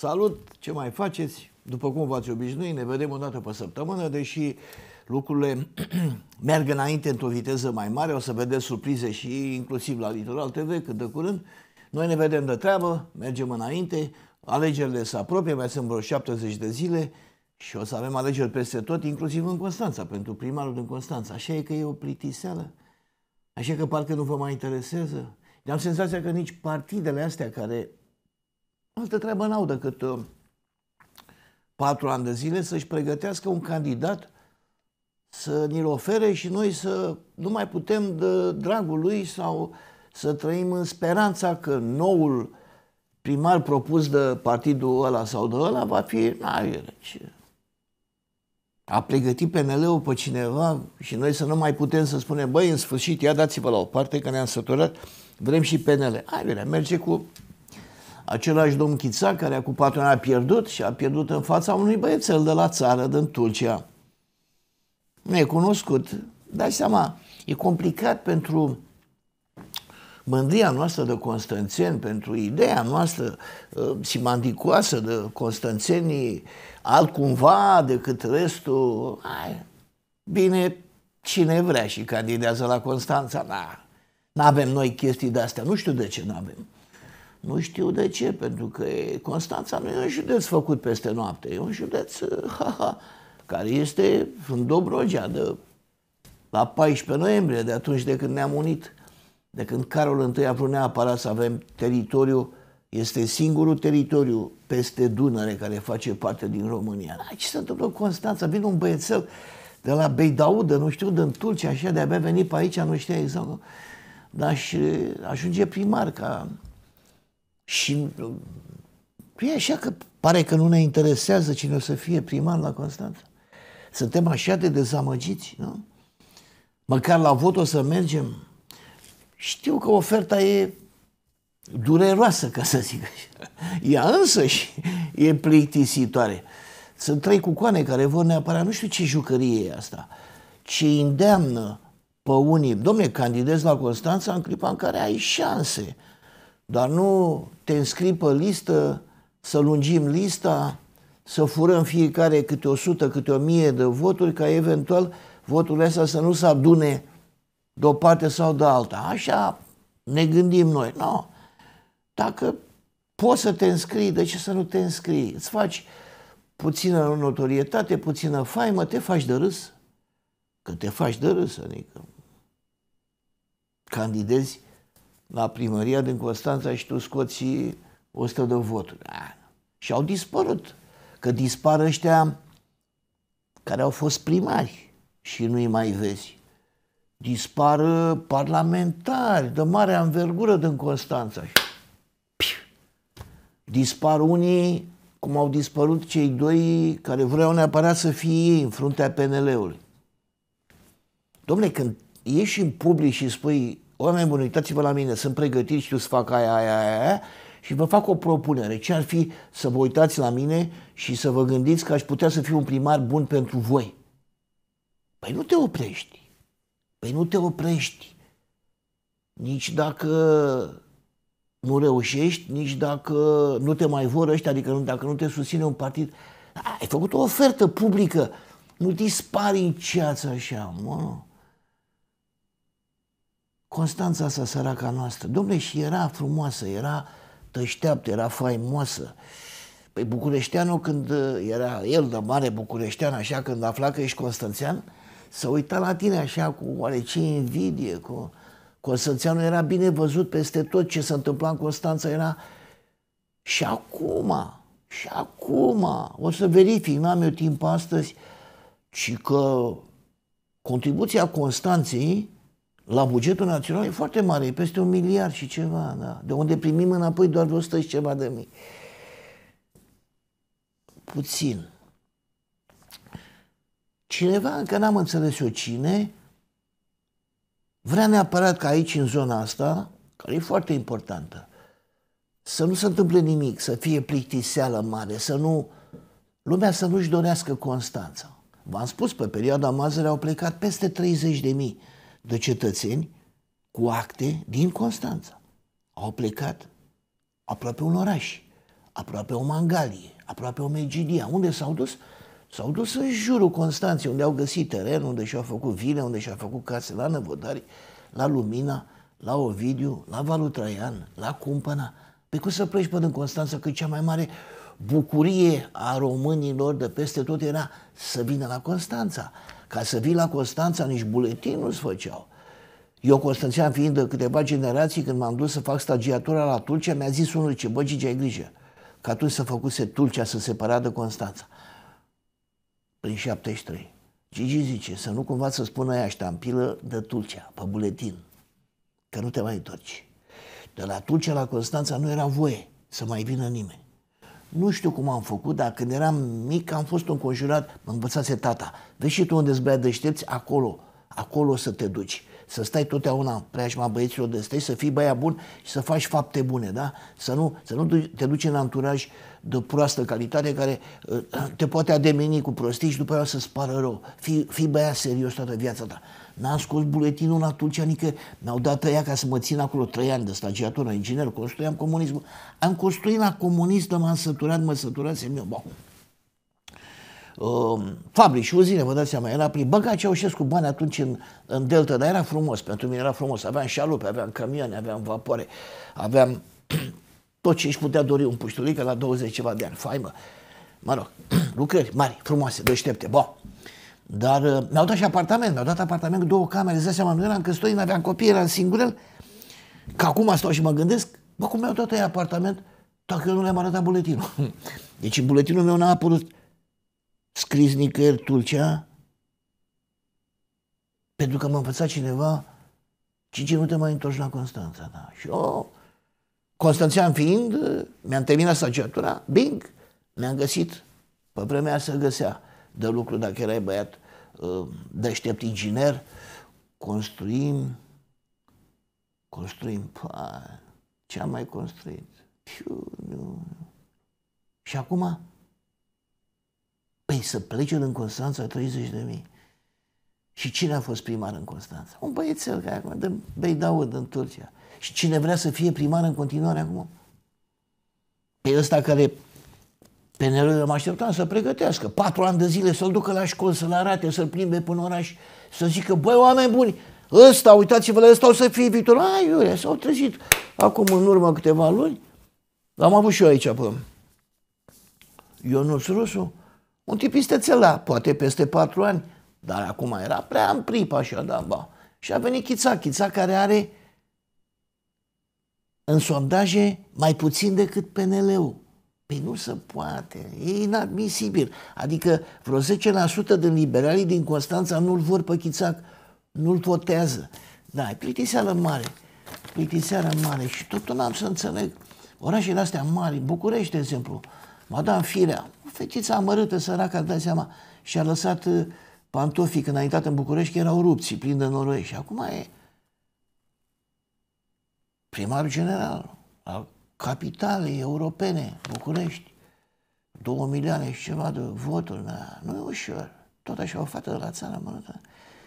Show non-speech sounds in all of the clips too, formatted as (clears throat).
Salut, ce mai faceți? După cum v-ați obișnuit, ne vedem o dată pe săptămână, deși lucrurile (clears throat) merg înainte într-o viteză mai mare, o să vedeți surprize și inclusiv la Litoral TV cât de curând. Noi ne vedem de treabă, mergem înainte, alegerile se apropie, mai sunt vreo 70 de zile și o să avem alegeri peste tot, inclusiv în Constanța, pentru primarul din Constanța. Așa e că e o plitiseală? așa că parcă nu vă mai interesează. Am senzația că nici partidele astea care altă treabă n-au decât uh, patru ani de zile să-și pregătească un candidat să ni-l ofere și noi să nu mai putem de dragul lui sau să trăim în speranța că noul primar propus de partidul ăla sau de ăla va fi, na, deci, a pregătit PNL-ul pe cineva și noi să nu mai putem să spunem, băi, în sfârșit, ia dați-vă la o parte că ne-am săturat, vrem și PNL. Hai, merge cu același domn Chița, care cu patru ani a pierdut și a pierdut în fața unui băiețel de la țară, din e cunoscut. Dai seama, e complicat pentru mândria noastră de Constanțeni, pentru ideea noastră uh, simandicoasă de Constanțenii altcumva decât restul. Ai, bine, cine vrea și candidează la Constanța, na, n-avem noi chestii de astea, nu știu de ce n-avem. Nu știu de ce, pentru că Constanța nu e un județ făcut peste noapte, e un județ uh, ha, ha, care este în Dobrogea de la 14 noiembrie, de atunci de când ne-am unit, de când Carol I a vrut neapărat să avem teritoriu, este singurul teritoriu peste Dunăre care face parte din România. La ce se întâmplă cu Constanța? Vine un băiețel de la Beidaudă, nu știu, din Turcia, așa, de-abia venit pe aici, nu știa exact. Dar și uh, ajunge primar ca și uh, e așa că pare că nu ne interesează cine o să fie primar la Constanța. Suntem așa de dezamăgiți, nu? Măcar la vot o să mergem. Știu că oferta e dureroasă, ca să zic așa. Ea și e plictisitoare. Sunt trei cucoane care vor neapărat, nu știu ce jucărie e asta, ce îndeamnă pe unii. Domne, candidez la Constanța în clipa în care ai șanse dar nu te înscrii pe listă, să lungim lista, să furăm fiecare câte 100, câte 1000 de voturi, ca eventual voturile astea să nu se adune de o parte sau de alta. Așa ne gândim noi. Nu. No. Dacă poți să te înscrii, de ce să nu te înscrii? Îți faci puțină notorietate, puțină faimă, te faci de râs. Că te faci de râs, adică candidezi la primăria din Constanța și tu scoți 100 de voturi. A, și au dispărut. Că dispar ăștia care au fost primari și nu-i mai vezi. Dispar parlamentari de mare anvergură din Constanța. Dispar unii cum au dispărut cei doi care vreau neapărat să fie ei în fruntea PNL-ului. Domnule, când ieși în public și spui oameni buni, uitați-vă la mine, sunt pregătit, știu să fac aia, aia, aia, aia și vă fac o propunere. Ce ar fi să vă uitați la mine și să vă gândiți că aș putea să fiu un primar bun pentru voi? Păi nu te oprești. Păi nu te oprești. Nici dacă nu reușești, nici dacă nu te mai vor ăștia, adică dacă nu te susține un partid. Ai făcut o ofertă publică. Nu dispari în ceață așa, mă. Constanța asta, săraca noastră, domnule, și era frumoasă, era tășteaptă, era faimoasă. Păi bucureșteanul când uh, era el de mare bucureștean, așa, când afla că ești constanțean, să uita la tine așa cu oarece invidie, cu... Constanțeanul era bine văzut peste tot ce se întâmpla în Constanța, era și acum, și acum, o să verific, n-am eu timp astăzi, ci că contribuția Constanței la bugetul național e foarte mare, e peste un miliard și ceva, da? de unde primim înapoi doar 100 și ceva de mii. Puțin. Cineva, încă n-am înțeles eu cine, vrea neapărat ca aici, în zona asta, care e foarte importantă, să nu se întâmple nimic, să fie plictiseală mare, să nu... Lumea să nu-și dorească Constanța. V-am spus, pe perioada Mazăre au plecat peste 30 de mii de cetățeni cu acte din Constanța. Au plecat aproape un oraș, aproape o mangalie, aproape o megidia. Unde s-au dus? S-au dus în jurul Constanței, unde au găsit teren, unde și-au făcut vile, unde și-au făcut case, la Năvodari, la Lumina, la Ovidiu, la Valul Traian, la Cumpăna. Pe cum să pleci până în Constanța, că cea mai mare bucurie a românilor de peste tot era să vină la Constanța. Ca să vii la Constanța, nici buletin nu-ți făceau. Eu, Constanțean, fiind de câteva generații, când m-am dus să fac stagiatura la Tulcea, mi-a zis unul, ce bă, Gigi, ai grijă, că atunci se făcuse Tulcea să părea de Constanța. Prin 73. Gigi zice, să nu cumva să spună aia ștampilă de Tulcea, pe buletin, că nu te mai întorci. De la Tulcea la Constanța nu era voie să mai vină nimeni. Nu știu cum am făcut, dar când eram mic am fost înconjurat, mă învățase tata. Vezi și tu unde îți bea deștepți, acolo, acolo să te duci. Să stai totdeauna în preajma băieților de stai, să fii băia bun și să faci fapte bune, da? Să nu, să nu te duci în anturaj de proastă calitate care uh, te poate ademeni cu prostii și după aia să-ți pară rău. Fii, fii băia serios toată viața ta. N-am scos buletinul atunci, adică mi-au dat ea ca să mă țin acolo trei ani de stagiatură, inginer, construiam comunismul. Am construit la comunist, m-am săturat, mă săturasem eu. Bă. Uh, um, Fabri și uzine, vă dați seama, era prin băga Ceaușescu bani atunci în, în Delta, dar era frumos, pentru mine era frumos, aveam șalupe, aveam camioane, aveam vapoare, aveam (clears throat) tot ce își putea dori un puștulică la 20 ceva de ani, faimă, mă rog, (clears throat) lucrări mari, frumoase, deștepte, bă. Dar uh, mi-au dat și apartament, mi-au dat apartament cu două camere, îți seama, nu eram căsătorit, aveam copii, eram singurel. Că acum stau și mă gândesc, bă, cum mi-au dat apartament dacă eu nu le-am arătat buletinul. (laughs) Deci buletinul meu n-a apărut scris nicăieri Tulcea, pentru că m-a învățat cineva, ce nu te mai întorci la Constanța, da. Și eu, Constanțean fiind, mi-am terminat sagiatura, bing, mi-am găsit, pe vremea să găsea de lucru dacă erai băiat uh, deștept inginer, construim, construim, pa, ce am mai construit? Piu, nu. Și acum? Păi să plece în Constanța 30 de mii. Și cine a fost primar în Constanța? Un băiețel care acum de Beidaud în Turcia. Și cine vrea să fie primar în continuare acum? Pe ăsta care PNL mă așteptam să pregătească. Patru ani de zile să-l ducă la școală, să-l arate, să-l plimbe până oraș, să zică, băi, oameni buni, ăsta, uitați-vă la ăsta, o să fie viitorul. Ai, iurea, s-au trezit. Acum, în urmă câteva luni, l am avut și eu aici pe Ionuț Rusu, un tipistețela, poate peste patru ani, dar acum era prea în pripă așa, da, ba. Și a venit Chița, Chița care are în sondaje mai puțin decât PNL-ul. Păi nu se poate, e inadmisibil. Adică vreo 10% din liberalii din Constanța nu-l vor pe Chițac, nu-l votează. Da, e plictiseală mare, plictiseală mare și totul n-am să înțeleg. Orașele astea mari, București, de exemplu, Madame Firea, o fetiță amărâtă, săracă, dați seama, și-a lăsat uh, pantofii când a intrat în București, că erau rupți, plin de noroi. Și acum e primarul general al capitale europene, București, două milioane și ceva de voturi, nu e ușor. Tot așa o fată de la țară da.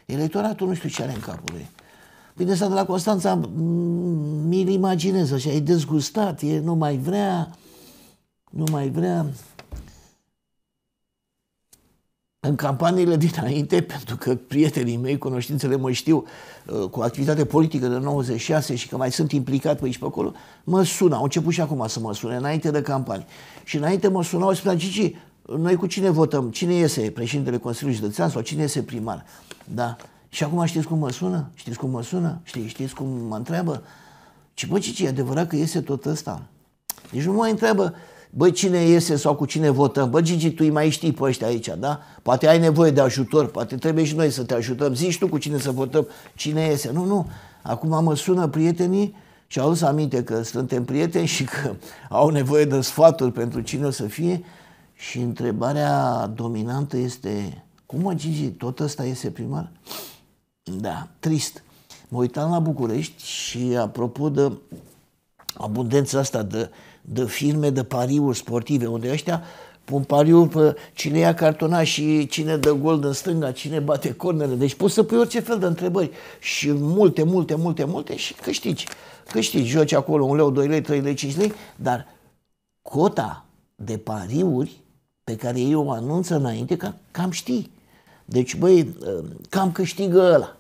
Electoratul nu știu ce are în capul lui. Bine, asta de la Constanța mi-l imaginez așa, e dezgustat, e, nu mai vrea, nu mai vrea în campaniile dinainte, pentru că prietenii mei, cunoștințele mă știu uh, cu activitate politică de 96 și că mai sunt implicat pe aici pe acolo, mă sună, au început și acum să mă sune, înainte de campanie. Și înainte mă sunau și spuneam, Gigi, noi cu cine votăm? Cine iese președintele Consiliului Județean sau cine iese primar? Da. Și acum știți cum mă sună? Știți cum mă sună? Știți, știți cum mă întreabă? Și bă, Gigi, e adevărat că iese tot ăsta. Deci nu mă întreabă bă, cine iese sau cu cine votăm, bă, Gigi, tu îi mai știi pe ăștia aici, da? Poate ai nevoie de ajutor, poate trebuie și noi să te ajutăm, zici tu cu cine să votăm, cine iese. Nu, nu, acum mă sună prietenii și au să aminte că suntem prieteni și că (laughs) au nevoie de sfaturi pentru cine o să fie și întrebarea dominantă este, cum mă, Gigi, tot ăsta iese primar? Da, trist. Mă uitam la București și apropo de abundența asta de uh, de firme de pariuri sportive, unde ăștia pun pariuri pe cine ia cartona și cine dă gol în stânga, cine bate cornele, Deci poți să pui orice fel de întrebări și multe, multe, multe, multe și câștigi. Câștigi, joci acolo un leu, 2 lei, 3 lei, 5 lei, dar cota de pariuri pe care ei o anunță înainte, că cam știi. Deci, băi, uh, cam câștigă ăla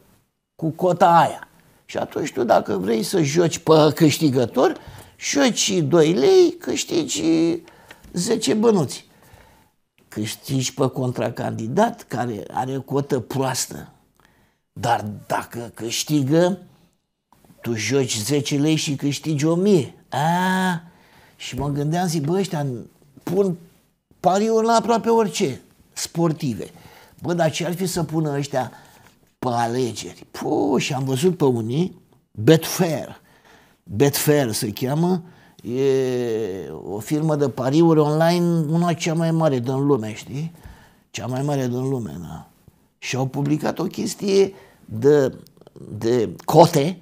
cu cota aia. Și atunci tu, dacă vrei să joci pe câștigător, șoci 2 lei, câștigi 10 bănuți. Câștigi pe contracandidat care are cotă proastă. Dar dacă câștigă, tu joci 10 lei și câștigi 1000. A, și mă gândeam, zic, bă, ăștia pun pariuri la aproape orice, sportive. Bă, dar ce ar fi să pună ăștia pe alegeri? Puh, și am văzut pe unii, Betfair, Betfair se cheamă, e o firmă de pariuri online, una cea mai mare din lume, știi? Cea mai mare din lume, da. Și au publicat o chestie de, de cote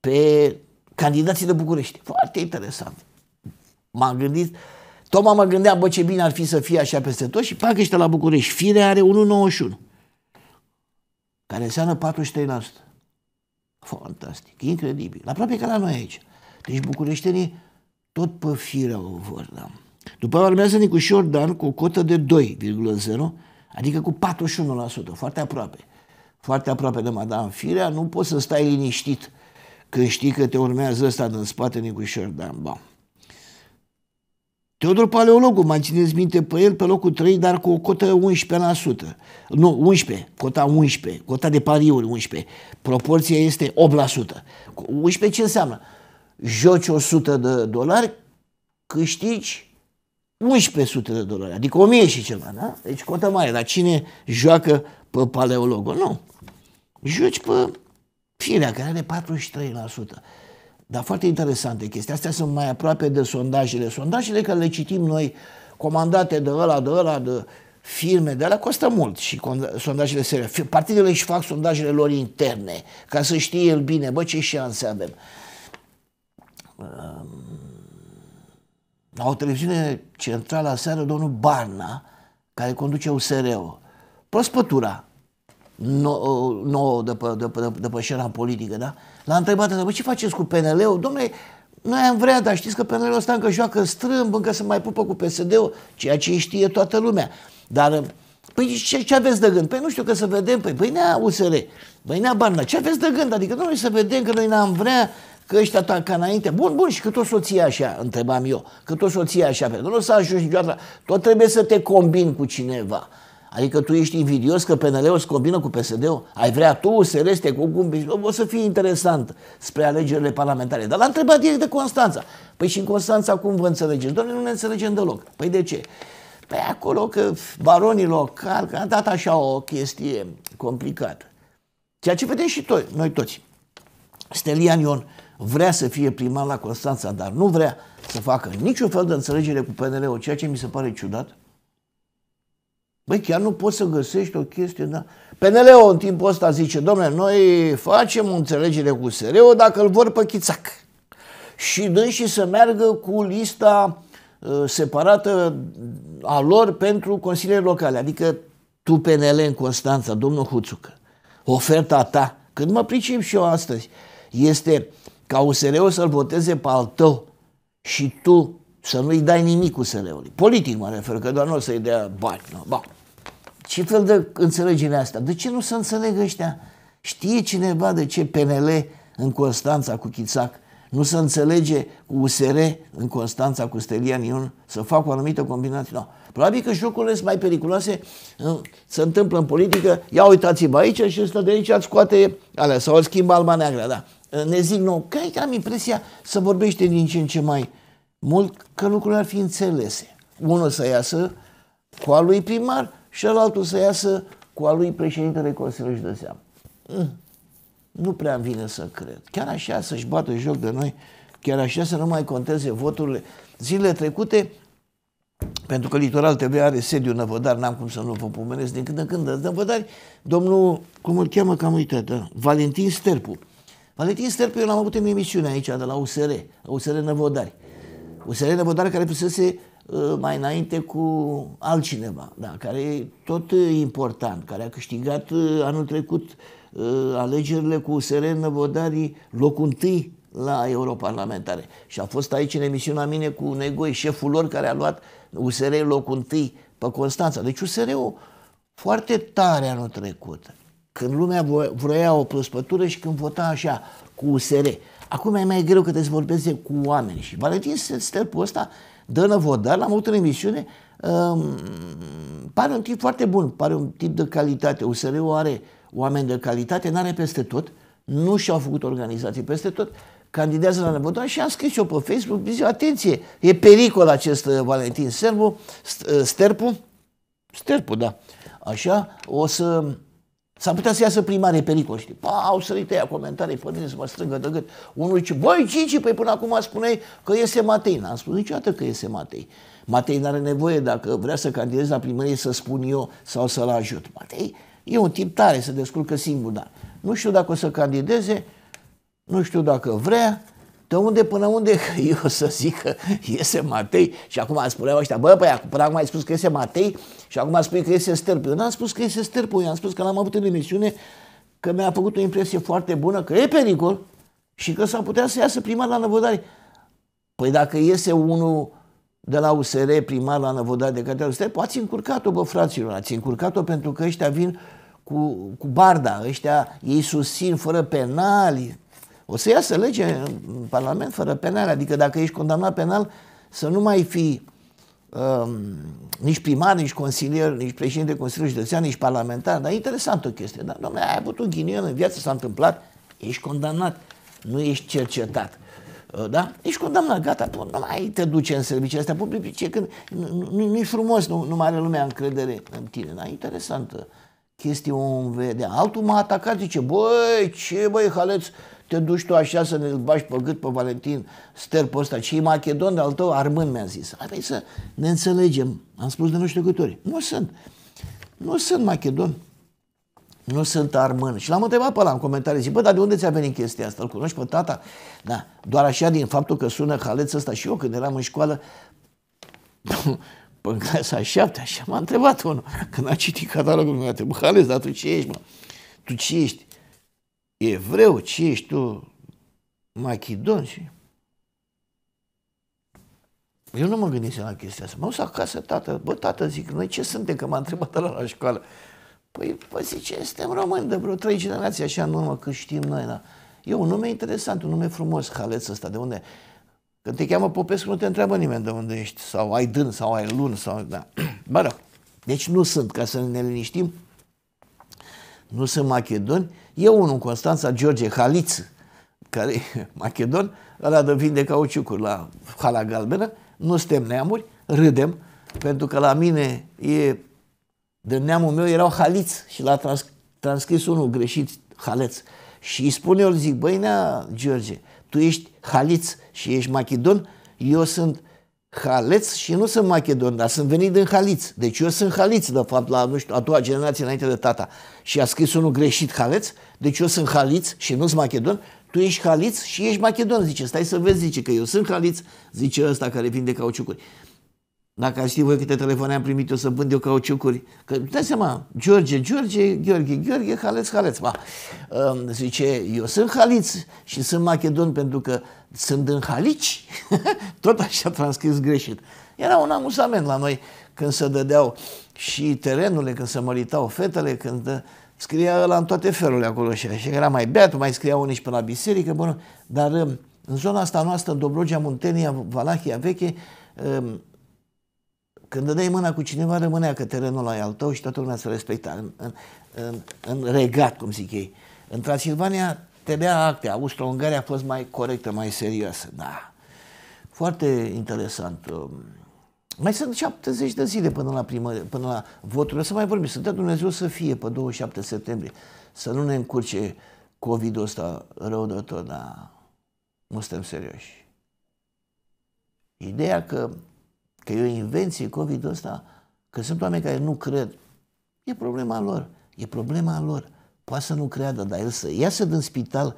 pe candidații de București. Foarte interesant. M-am gândit, Toma mă gândit, bă, ce bine ar fi să fie așa peste tot și pac la București. Fire are 1,91, care înseamnă 43%. Fantastic, incredibil. Aproape ca la noi aici. Deci bucureștenii tot pe firea o vor, da. După aia urmează Nicușor Dan cu o cotă de 2,0, adică cu 41%, foarte aproape. Foarte aproape de da, Madame Firea, nu poți să stai liniștit când știi că te urmează ăsta din spate Nicușor Dan. Bun. Teodor Paleologu, mai țineți minte pe el, pe locul 3, dar cu o cotă 11%. Nu, 11, cota 11, cota de pariuri 11. Proporția este 8%. 11 ce înseamnă? Joci 100 de dolari, câștigi 1100 de dolari, adică 1000 și ceva, da? Deci cotă mare, dar cine joacă pe paleologul? Nu. Joci pe firea care are 43%. Dar foarte interesante chestii. Astea sunt mai aproape de sondajele. Sondajele care le citim noi, comandate de ăla, de ăla, de firme de alea costă mult și sondajele serioase. Partidele își fac sondajele lor interne ca să știe el bine, bă, ce șanse avem. La o televiziune centrală aseară, domnul Barna, care conduce USR-ul, prospătura nouă de pe, de, pe, de, de pe politică, da? L-a întrebat, bă, ce faceți cu PNL-ul? Dom'le, noi am vrea, dar știți că PNL-ul ăsta încă joacă strâmb, încă se mai pupă cu PSD-ul, ceea ce știe toată lumea. Dar, păi ce, ce aveți de gând? Păi nu știu că să vedem, păi, păi nea USR, păi nea Barna, ce aveți de gând? Adică noi să vedem că noi n-am vrea, că ăștia ta ca înainte. Bun, bun, și cât o soție așa, întrebam eu, cât o soție așa, pentru că nu o să ajungi niciodată, tot trebuie să te combini cu cineva. Adică tu ești invidios că PNL-ul se combină cu PSD-ul? Ai vrea tu, USR, cu concumbi? O să fie interesant spre alegerile parlamentare. Dar l-a întrebat direct de Constanța. Păi și în Constanța cum vă înțelegeți? Doamne, nu ne înțelegem deloc. Păi de ce? Păi acolo că baronii locali, că a dat așa o chestie complicată. Ceea ce vedem și toi? noi toți. Stelian Ion vrea să fie primar la Constanța, dar nu vrea să facă niciun fel de înțelegere cu PNL-ul, ceea ce mi se pare ciudat Băi, chiar nu poți să găsești o chestie, da? PNL-ul în timpul ăsta zice, domnule, noi facem o înțelegere cu sr dacă îl vor pe Chițac. Și și să meargă cu lista uh, separată a lor pentru consiliile locale. Adică tu PNL în Constanța, domnul Huțucă, oferta ta, când mă pricep și eu astăzi, este ca USR-ul să-l voteze pe al tău și tu să nu-i dai nimic cu ului Politic mă refer, că doar nu o să-i dea bani. Nu? ba. Ce fel de înțelegere asta? De ce nu se înțeleg ăștia? Știe cineva de ce PNL în Constanța cu Chițac nu se înțelege cu USR în Constanța cu Stelian Ion să facă o anumită combinație? No. Probabil că jocurile sunt mai periculoase, se întâmplă în politică, ia uitați-vă aici și ăsta de aici ați scoate alea sau îl schimbă alba neagră, da. Ne zic nou, că am impresia să vorbește din ce în ce mai mult că lucrurile ar fi înțelese. Unul să iasă cu al lui primar și altul să iasă cu al lui președintele Consiliului Județean. Mm. Nu prea îmi vine să cred. Chiar așa să-și bată joc de noi, chiar așa să nu mai conteze voturile. Zilele trecute, pentru că Litoral TV are sediu Năvădar, n-am cum să nu vă pomenesc din când în când de Năvădari, domnul, cum îl cheamă, cam uitat, da? Valentin Sterpu. Valentin Sterpu, eu l-am avut în emisiune aici, de la USR, la USR Năvodari. USR Năvodar care pusese uh, mai înainte cu altcineva, da, care e tot uh, important, care a câștigat uh, anul trecut alegerile cu USR Năvodari locul întâi la europarlamentare. Și a fost aici în emisiunea mine cu Negoi, șeful lor care a luat USR locul întâi pe Constanța. Deci usr foarte tare anul trecut. Când lumea vroia o prospătură și când vota așa, cu USR. Acum e mai greu că te să vorbesc cu oameni. Și Valentin Stelpul ăsta, dă Vodar, l-am avut în emisiune, um, pare un tip foarte bun, pare un tip de calitate. USR-ul are oameni de calitate, n-are peste tot, nu și-au făcut organizații peste tot, candidează la Năbădoan și am scris eu pe Facebook, zice, atenție, e pericol acest uh, Valentin Serbu, Sterpu, Sterpu, uh, da, așa, o să S-ar putea să iasă primare în pericol, știi? Pa, au sărit aia comentarii, pe mine să mă strângă de gât. Unul zice, băi, Cici, păi până acum spuneai că iese Matei. N-am spus niciodată că iese Matei. Matei n-are nevoie, dacă vrea să candideze la primărie, să spun eu sau să-l ajut. Matei e un tip tare, se descurcă singur, dar nu știu dacă o să candideze, nu știu dacă vrea, de unde până unde (laughs) eu să zic că iese Matei și acum spuneau ăștia, bă, păi până acum ai spus că iese Matei și acum spui că iese Stârpu. Eu n-am spus că iese Stârpu, eu am spus că l-am avut în emisiune, că mi-a făcut o impresie foarte bună, că e pericol și că s-ar putea să iasă primar la năvodare. Păi dacă iese unul de la USR primar la năvodare de către USR, poate încurcat-o, bă, fraților, ați încurcat-o pentru că ăștia vin cu, cu barda, ăștia ei susțin fără penali, o să iasă lege în Parlament fără penal, adică dacă ești condamnat penal, să nu mai fi um, nici primar, nici consilier, nici președinte de Consiliul Județean, nici parlamentar. Dar e interesantă chestie. Dar, domnule, ai avut un ghinion în viață, s-a întâmplat, ești condamnat, nu ești cercetat. Uh, da? Ești condamnat, gata, tu nu mai te duce în servicii. astea publice, când nu, nu, nu e frumos, nu, nu mai are lumea încredere în tine. Da? Interesantă chestie, un vedea. Altul m-a atacat, zice, băi, ce băi, haleți, te duci tu așa să ne-l bași pe gât pe Valentin Sterpul ăsta. ce e macedon de-al tău, Armân mi-a zis. Hai să ne înțelegem. Am spus de nu știu câte ori. Nu sunt. Nu sunt macedon. Nu sunt armân. Și l-am întrebat pe ăla în comentarii. Zic, bă, dar de unde ți-a venit chestia asta? Îl cunoști pe tata? Da. Doar așa din faptul că sună haleț ăsta. Și eu când eram în școală, până (laughs) în clasa șaptea. așa m-a întrebat unul. Când a citit catalogul, mi-a întrebat, Hales, dar tu ce ești, mă? Tu ce ești? evreu, ce ești tu, machidon? Și... Eu nu mă gândesc la chestia asta. M-am acasă, tată, bă, tată, zic, noi ce suntem, că m-a întrebat la la școală. Păi, bă, zice, suntem români de vreo trei generații, așa în urmă, cât știm noi, da. E un nume interesant, un nume frumos, Haleț ăsta, de unde... Când te cheamă Popescu, nu te întreabă nimeni de unde ești, sau ai dân, sau ai lun, sau... Da. Bă, Deci nu sunt, ca să ne liniștim, nu sunt macedoni, E unul în Constanța, George Haliț, care e macedon, ăla de vinde cauciucuri la Hala Galbenă, nu suntem neamuri, râdem, pentru că la mine e, de neamul meu erau haliți și l-a trans, transcris unul greșit, haleț. Și îi spune eu, zic, băi, nea, George, tu ești haliț și ești machidon, eu sunt haleț și nu sunt macedon, dar sunt venit din haliț. Deci eu sunt haliț, de fapt, la, nu știu, a doua generație înainte de tata. Și a scris unul greșit haleț, deci eu sunt haliț și nu sunt macedon, tu ești haliț și ești macedon, zice, stai să vezi, zice, că eu sunt haliț, zice ăsta care vinde cauciucuri. Dacă ați ști voi câte telefoane am primit eu să vând eu cauciucuri, că dați seama, George, George, Gheorghe, Gheorghe, Haleț, Haleț, ba. Zice, eu sunt haliț și sunt macedon pentru că sunt în Halici. (laughs) Tot așa transcris greșit. Era un amusament la noi când se dădeau și terenurile, când se măritau fetele, când uh, scria ăla în toate felurile acolo și așa. Era mai beat, mai scria unii și pe la biserică, bun, dar um, în zona asta noastră, Dobrogea, Muntenia, Valahia Veche, um, când dai mâna cu cineva, rămânea că terenul ăla e al tău și toată lumea se respecta. În, în, în, în regat, cum zic ei. În Transilvania, trebuia acte. Austro-Ungaria a fost mai corectă, mai serioasă. Da. Foarte interesant. Um, mai sunt 70 de zile până la, primă, până la voturile. Să mai vorbim, să dea Dumnezeu să fie pe 27 septembrie. Să nu ne încurce COVID-ul ăsta rău de tot, dar nu suntem serioși. Ideea că, că e o invenție COVID-ul ăsta, că sunt oameni care nu cred, e problema lor. E problema lor poate să nu creadă, dar el să iasă din spital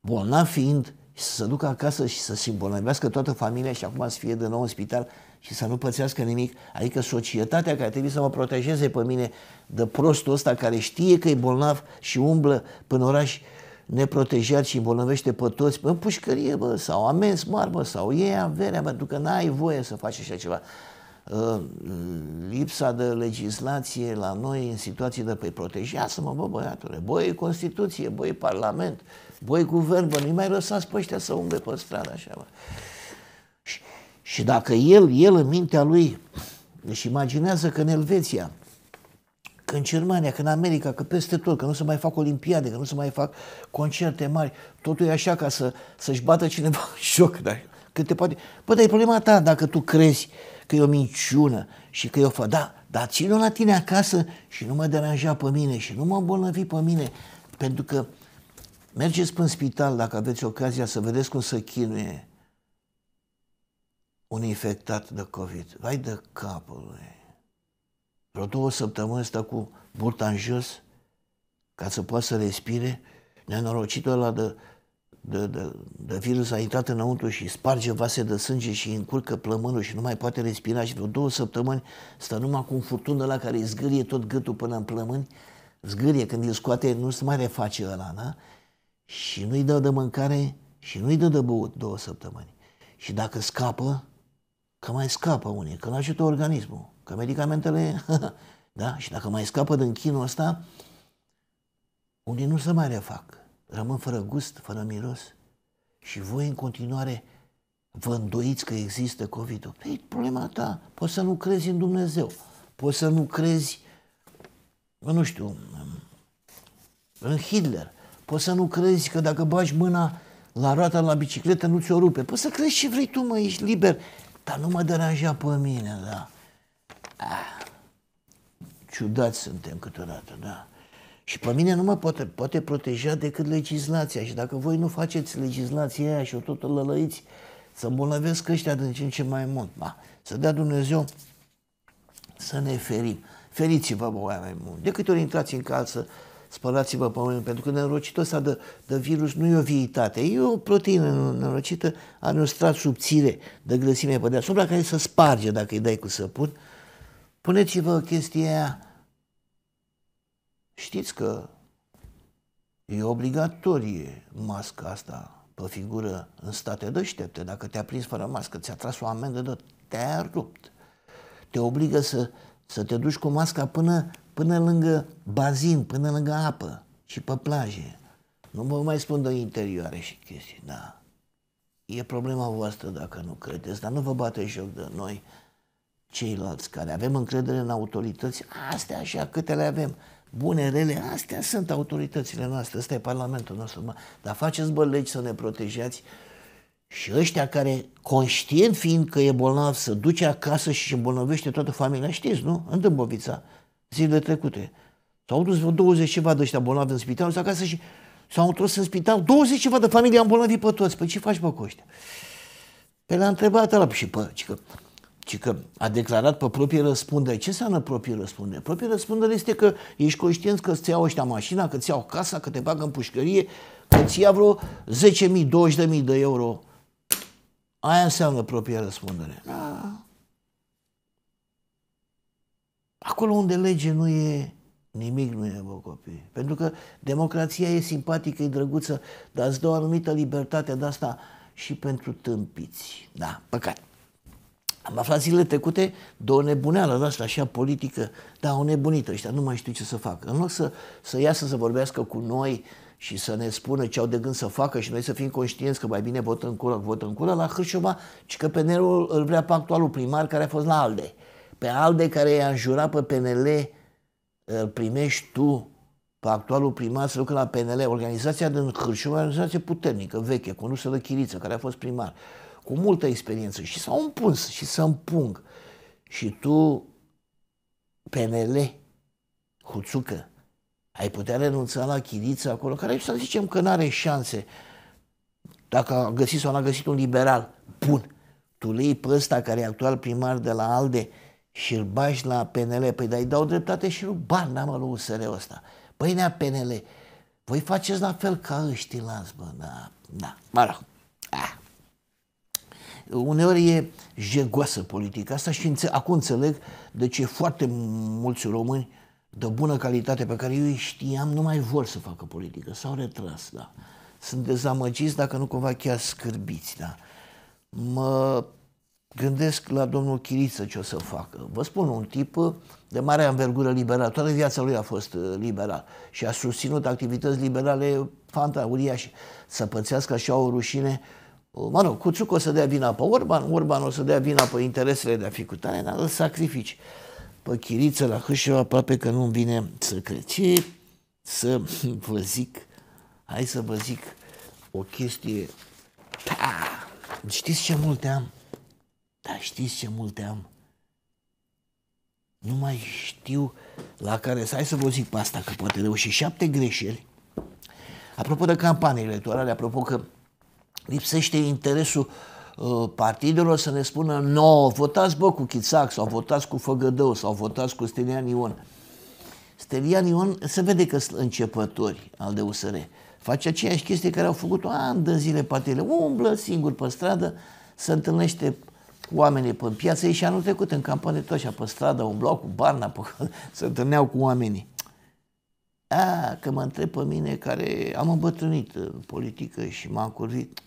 bolnav fiind și să se ducă acasă și să se îmbolnăvească toată familia și acum să fie de nou în spital și să nu pățească nimic. Adică societatea care trebuie să mă protejeze pe mine de prostul ăsta care știe că e bolnav și umblă până oraș neprotejat și îmbolnăvește pe toți, pe pușcărie, bă, sau amenzi mari, bă, sau ei averea, pentru că n-ai voie să faci așa ceva. Ă, lipsa de legislație la noi în situații de pe păi, protejează-mă, bă, băiatule, băi Constituție, băi Parlament, băi Guvern, bă, nu-i mai lăsați pe ăștia să umble pe stradă așa, bă. Și, și dacă el, el în mintea lui, își imaginează că în Elveția, că în Germania, că în America, că peste tot, că nu se mai fac olimpiade, că nu se mai fac concerte mari, totul e așa ca să, să-și bată cineva în joc, da? cât te poate. Bă, dar e problema ta dacă tu crezi că e o minciună și că e o fă, da, dar ține-o la tine acasă și nu mă deranja pe mine și nu mă îmbolnăvi pe mine, pentru că mergeți în spital dacă aveți ocazia să vedeți cum se chinuie un infectat de COVID. Vai de capul lui. Vreo două săptămâni stă cu burta în jos ca să poată să respire. Nenorocitul ăla de de, de, de virus a intrat înăuntru și sparge vase de sânge și încurcă plămânul și nu mai poate respira și vreo două săptămâni stă numai cu un furtun la care îi zgârie tot gâtul până în plămâni, zgârie când îl scoate, nu se mai reface ăla, na? Da? Și nu-i dă de mâncare și nu-i dă de băut două săptămâni. Și dacă scapă, că mai scapă unii, că îl ajută organismul, că medicamentele, (laughs) da? Și dacă mai scapă din chinul ăsta, unii nu se mai refac rămân fără gust, fără miros. Și voi în continuare vă îndoiți că există COVID-ul. Păi, problema ta, poți să nu crezi în Dumnezeu, poți să nu crezi, nu știu, în Hitler, poți să nu crezi că dacă bagi mâna la roata la bicicletă nu ți-o rupe. Poți să crezi ce vrei tu, mă, ești liber, dar nu mă deranja pe mine, da. Ah. Ciudați suntem câteodată, da. Și pe mine nu mă poate, poate proteja decât legislația. Și dacă voi nu faceți legislația aia și o tot lălăiți, să îmbolnăvesc ăștia din ce în ce mai mult. Da. Să dea Dumnezeu să ne ferim. Feriți-vă, bă, oameni mult. De câte ori intrați în casă, spălați-vă pământul, pentru că nenorocitul ăsta de, de virus nu e o viitate, e o proteină nenorocită, are un strat subțire de grăsime pe deasupra care se sparge dacă îi dai cu săpun. Puneți-vă chestia aia Știți că e obligatorie masca asta pe figură în state ștepte. Dacă te-a prins fără mască, ți-a tras o amendă de te-a rupt. Te obligă să, să te duci cu masca până, până lângă bazin, până lângă apă și pe plaje. Nu vă mai spun de interioare și chestii, da. E problema voastră dacă nu credeți, dar nu vă bate joc de noi, ceilalți care avem încredere în autorități, astea așa câte le avem. Bune, rele, astea sunt autoritățile noastre, ăsta e parlamentul nostru. Dar faceți, bă, legi să ne protejați și ăștia care, conștient fiind că e bolnav, să duce acasă și își îmbolnăvește toată familia, știți, nu? În Dâmbovița, zilele trecute. S-au dus 20 ceva de ăștia bolnavi în spital, s-au acasă și s-au întors în spital, 20 ceva de familie am bolnavi pe toți. Păi ce faci, bă, cu ăștia? Pe l-a întrebat ăla și pe, că ci că a declarat pe proprie răspundere. Ce înseamnă proprie răspundere? Proprie răspundere este că ești conștient că îți iau ăștia mașina, că îți iau casa, că te bagă în pușcărie, că îți ia vreo 10.000, 20.000 de euro. Aia înseamnă proprie răspundere. Da. Acolo unde lege nu e Nimic nu e, bă, copii. Pentru că democrația e simpatică, e drăguță, dar îți dă o anumită libertate de asta și pentru tâmpiți. Da, păcat. Am aflat zilele trecute de o nebuneală de asta, așa politică, da, o nebunită, ăștia nu mai știu ce să facă. În loc să, să iasă să vorbească cu noi și să ne spună ce au de gând să facă și noi să fim conștienți că mai bine votăm cură, votăm cură, la Hârșova, ci că PNL-ul îl vrea pe actualul primar care a fost la ALDE. Pe ALDE care i-a înjurat pe PNL, îl primești tu pe actualul primar să lucre la PNL. Organizația din Hârșova e o organizație puternică, veche, condusă de Chiriță, care a fost primar cu multă experiență și s-au împuns și să împung. Și tu, PNL, Huțucă, ai putea renunța la Chiriță acolo, care să zicem că nu are șanse. Dacă a găsit sau n-a găsit un liberal, bun. Tu le iei pe ăsta care e actual primar de la ALDE și îl bași la PNL, păi dar îi dau dreptate și nu bani, n-am luat USR ăsta. Păi nea PNL, voi faceți la fel ca ăștia, las, bă, da, da, mă rog. Ah uneori e jegoasă politica asta și înțe- acum înțeleg de ce foarte mulți români de bună calitate pe care eu îi știam nu mai vor să facă politică, s-au retras, da. Sunt dezamăgiți dacă nu cumva chiar scârbiți, da. Mă gândesc la domnul Chiriță ce o să facă. Vă spun, un tip de mare anvergură liberal, toată viața lui a fost uh, liberal și a susținut activități liberale fanta uriașe. Să pățească așa o rușine uh, mă rog, Cuțuc o să dea vina pe Orban, Orban o să dea vina pe interesele de a fi cu tare, dar îl sacrifici. Pe Chiriță la Hâșeu aproape că nu-mi vine să cred. Ce să vă zic, hai să vă zic o chestie. Da, știți ce multe am? Da, știți ce multe am? Nu mai știu la care să... Hai să vă zic pe asta, că poate reuși șapte greșeli. Apropo de campaniile electorale, apropo că lipsește interesul uh, partidelor să ne spună nu, votați bă cu Chițac sau votați cu Făgădău sau votați cu Stelian Ion. Stelian Ion se vede că sunt începători al de USR. Face aceeași chestie care au făcut-o ani de zile patele, Umblă singur pe stradă, se întâlnește oamenii pe piață. Ei și anul trecut în campanie tot așa pe stradă, umblau cu barna, pe, (laughs) se întâlneau cu oamenii. A, că mă întreb pe mine care am îmbătrânit în politică și m-am curvit.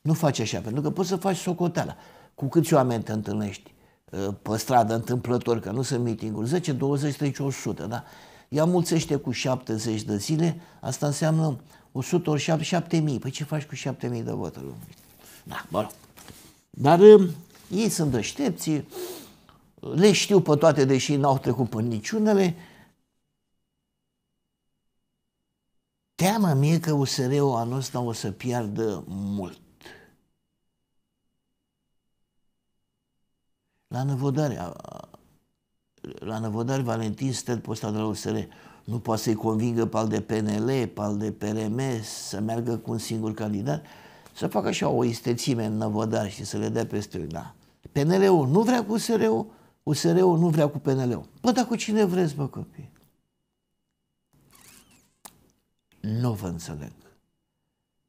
Nu faci așa, pentru că poți să faci socoteala. Cu câți oameni te întâlnești uh, pe stradă întâmplător, că nu sunt mitinguri, 10, 20, 30, 100, da? Ea mulțește cu 70 de zile, asta înseamnă 100 ori 7, 7000. Păi ce faci cu 7000 de voturi? Da, bă. rog. Dar uh, ei sunt deștepți, uh, le știu pe toate, deși n-au trecut pe niciunele. Teama mie că USR-ul anul ăsta o să piardă mult. La năvodare. la năvodare, Valentin Stelpo ăsta de la USR nu poate să-i convingă pe al de PNL, pe al de PRM să meargă cu un singur candidat, să facă așa o istețime în năvodare și să le dea peste da. PNL-ul nu vrea cu USR-ul, USR-ul nu vrea cu PNL-ul. Bă, dar cu cine vreți, bă, copii? Nu vă înțeleg.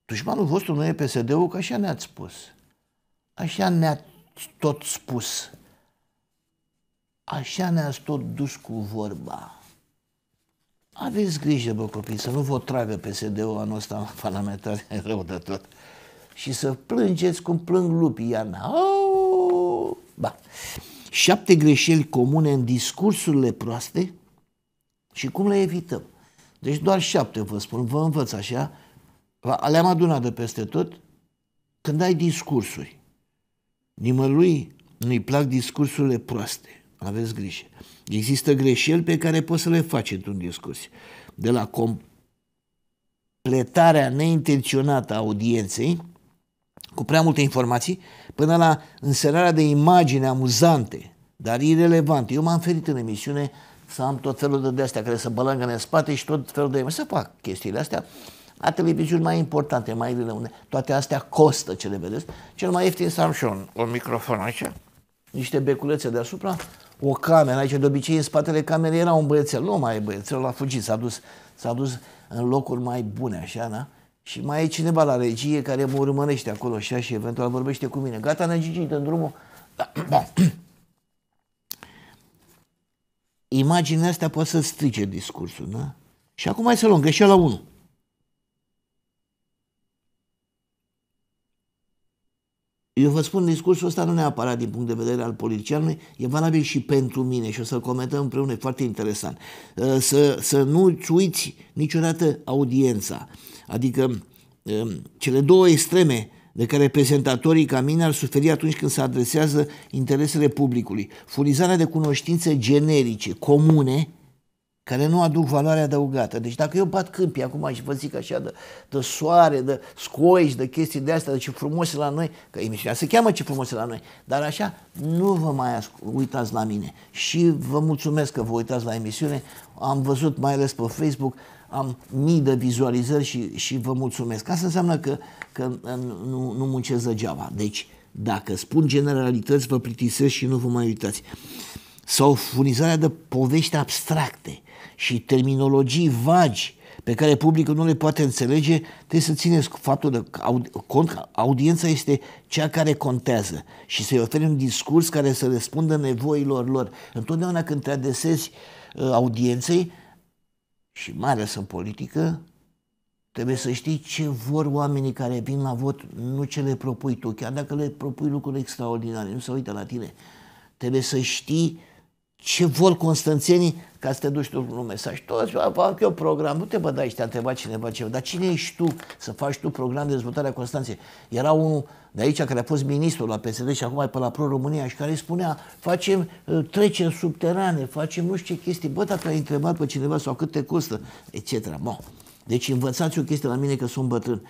Dușmanul vostru nu e PSD-ul, că așa ne-ați spus. Așa ne-ați tot spus. Așa ne-a tot dus cu vorba. Aveți grijă, bă, copii, să nu vă tragă PSD-ul anul ăsta parlamentar rău de tot. Și să plângeți cum plâng lupii iarna. Ba. Șapte greșeli comune în discursurile proaste și cum le evităm. Deci doar șapte, vă spun, vă învăț așa. Le-am adunat de peste tot. Când ai discursuri, nimălui nu-i plac discursurile proaste aveți grijă. Există greșeli pe care poți să le faci într-un discurs. De la completarea neintenționată a audienței, cu prea multe informații, până la înserarea de imagini amuzante, dar irelevante. Eu m-am ferit în emisiune să am tot felul de astea care să bălângă în spate și tot felul de... Să fac chestiile astea la televiziuni mai importante, mai grele, unde toate astea costă ce le vedeți. Cel mai ieftin să am și un, un microfon aici, niște beculețe deasupra o cameră, aici de obicei în spatele camerei era un băiețel, nu mai e l a fugit, s-a dus, s-a dus în locuri mai bune, așa, da? Și mai e cineva la regie care mă urmărește acolo așa și eventual vorbește cu mine. Gata, ne Gigi, în drumul. (coughs) Da. Imaginea asta poate să strice discursul, da? Și acum mai să luăm greșeala 1. Eu vă spun, discursul ăsta nu neapărat din punct de vedere al politicianului, e valabil și pentru mine și o să-l comentăm împreună, e foarte interesant. Uh, să, să nu-ți uiți niciodată audiența, adică um, cele două extreme de care prezentatorii ca mine ar suferi atunci când se adresează interesele publicului. Furizarea de cunoștințe generice, comune, care nu aduc valoare adăugată. Deci dacă eu bat câmpii acum și vă zic așa de, de soare, de scoici, de chestii de astea, de ce frumos la noi, că emisiunea se cheamă ce frumos la noi, dar așa nu vă mai uitați la mine. Și vă mulțumesc că vă uitați la emisiune. Am văzut mai ales pe Facebook am mii de vizualizări și, și vă mulțumesc. Asta înseamnă că, că nu, nu muncesc degeaba. Deci, dacă spun generalități, vă plictisesc și nu vă mai uitați. Sau furnizarea de povești abstracte și terminologii vagi pe care publicul nu le poate înțelege, trebuie să țineți faptul de cont că audiența este cea care contează și să-i oferi un discurs care să răspundă nevoilor lor. Întotdeauna când te adesezi uh, audienței, și mai ales în politică, trebuie să știi ce vor oamenii care vin la vot, nu ce le propui tu, chiar dacă le propui lucruri extraordinare, nu se uită la tine. Trebuie să știi ce vor constanțenii ca să te duci tu un mesaj. Toți fac eu program, nu te băda aici, te-a întrebat cineva ceva, dar cine ești tu să faci tu program de dezvoltare a Constanței? Era unul de aici care a fost ministru la PSD și acum e pe la Pro-România și care spunea, facem, uh, trecem subterane, facem nu știu ce chestii, bă, dacă ai întrebat pe cineva sau cât te costă, etc. Bon. Deci învățați o chestie la mine că sunt bătrân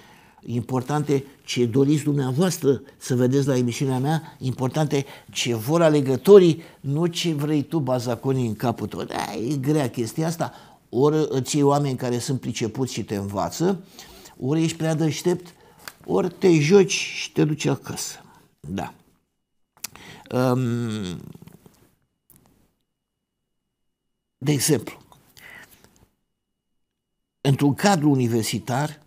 importante ce doriți dumneavoastră să vedeți la emisiunea mea, importante ce vor alegătorii, nu ce vrei tu, bazaconii, în capul tău. Da, e grea chestia asta. Ori îți iei oameni care sunt pricepuți și te învață, ori ești prea deștept, ori te joci și te duci acasă. Da. Um, de exemplu, într-un cadru universitar,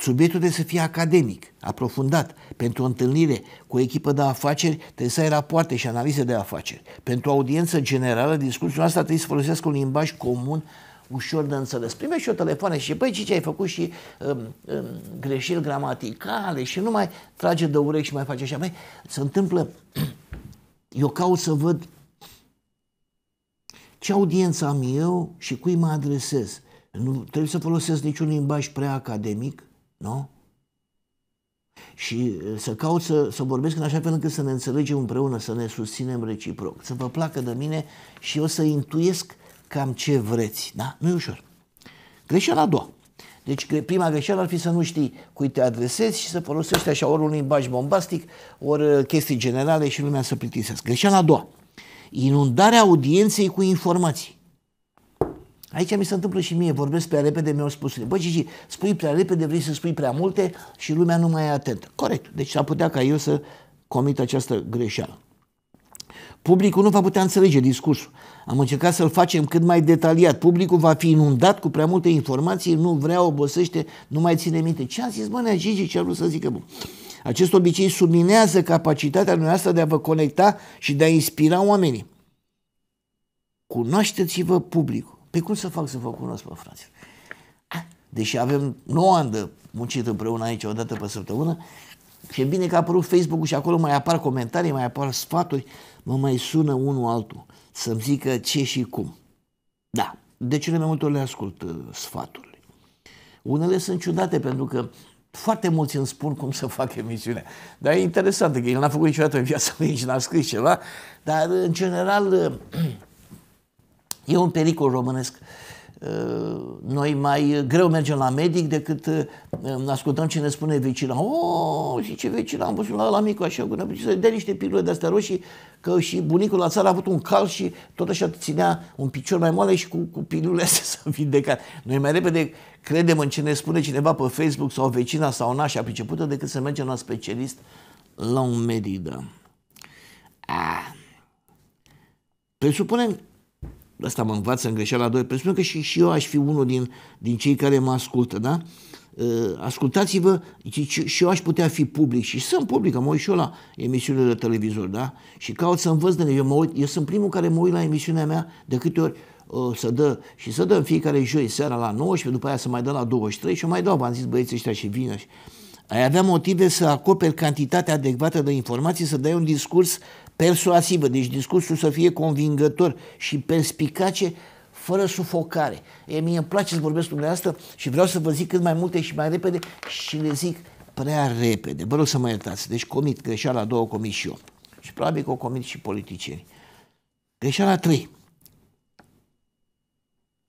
Subiectul trebuie să fie academic, aprofundat. Pentru o întâlnire cu o echipă de afaceri trebuie să ai rapoarte și analize de afaceri. Pentru o audiență generală, discursul asta trebuie să folosească un limbaj comun ușor de înțeles. Primești o telefoană și băi, ce ai făcut și um, um, greșeli gramaticale și nu mai trage de urechi și mai face așa. Băi, se întâmplă, (clears throat) eu caut să văd ce audiență am eu și cui mă adresez. Nu trebuie să folosesc niciun limbaj prea academic, nu? Și uh, să caut să, să vorbesc în așa fel încât să ne înțelegem împreună, să ne susținem reciproc, să vă placă de mine și eu să intuiesc cam ce vreți. Da? Nu e ușor. Greșeala a doua. Deci prima greșeală ar fi să nu știi cui te adresezi și să folosești așa ori un limbaj bombastic, ori uh, chestii generale și lumea să plictisească. Greșeala a doua. Inundarea audienței cu informații. Aici mi se întâmplă și mie, vorbesc prea repede, mi-au spus, bă Gigi, spui prea repede, vrei să spui prea multe și lumea nu mai e atentă. Corect, deci s-ar putea ca eu să comit această greșeală. Publicul nu va putea înțelege discursul. Am încercat să-l facem cât mai detaliat. Publicul va fi inundat cu prea multe informații, nu vrea, obosește, nu mai ține minte. Ce am zis, mă, Gigi, ce a vrut să zică? Bun. Acest obicei subminează capacitatea noastră de a vă conecta și de a inspira oamenii. Cunoașteți-vă publicul. Pe păi cum să fac să vă cunosc, pe fraților? Deși avem 9 ani de muncit împreună aici, o dată pe săptămână, și e bine că a apărut Facebook-ul și acolo mai apar comentarii, mai apar sfaturi, mă mai sună unul altul să-mi zică ce și cum. Da, de cele mai multe ori le ascult uh, sfaturile. Unele sunt ciudate pentru că foarte mulți îmi spun cum să fac emisiunea. Dar e interesant că el n-a făcut niciodată în viața lui, nici n-a scris ceva, dar în general uh, E un pericol românesc. Uh, noi mai uh, greu mergem la medic decât uh, ascultăm ce ne spune vecina. O, oh, și ce vecina, am văzut la, la micu așa, cu să dea niște pilule de astea roșii, că și bunicul la țară a avut un cal și tot așa ținea un picior mai moale și cu, cu pilule astea (laughs) să a vindecat. Noi mai repede credem în ce ne spune cineva pe Facebook sau vecina sau nașa pricepută decât să mergem la specialist la un medic, da. Ah. Presupunem asta mă învață în greșeala doi, presupun că și, și eu aș fi unul din, din cei care mă ascultă, da? Ă, ascultați-vă, și eu aș putea fi public și sunt public, mă uit și eu la emisiunile de televizor, da? Și caut să învăț de eu, mă uit, eu sunt primul care mă uit la emisiunea mea de câte ori uh, ă, să dă și să dă în fiecare joi seara la 19, după aia să mai dă la 23 și eu mai dau, v-am zis băieții ăștia și vină și ai avea motive să acoperi cantitatea adecvată de informații, să dai un discurs persuasivă, deci discursul să fie convingător și perspicace, fără sufocare. E, mie îmi place să vorbesc cu dumneavoastră și vreau să vă zic cât mai multe și mai repede și le zic prea repede. Vă rog să mă iertați. Deci comit greșeala două comit și eu. Și probabil că o comit și politicieni. Greșeala trei.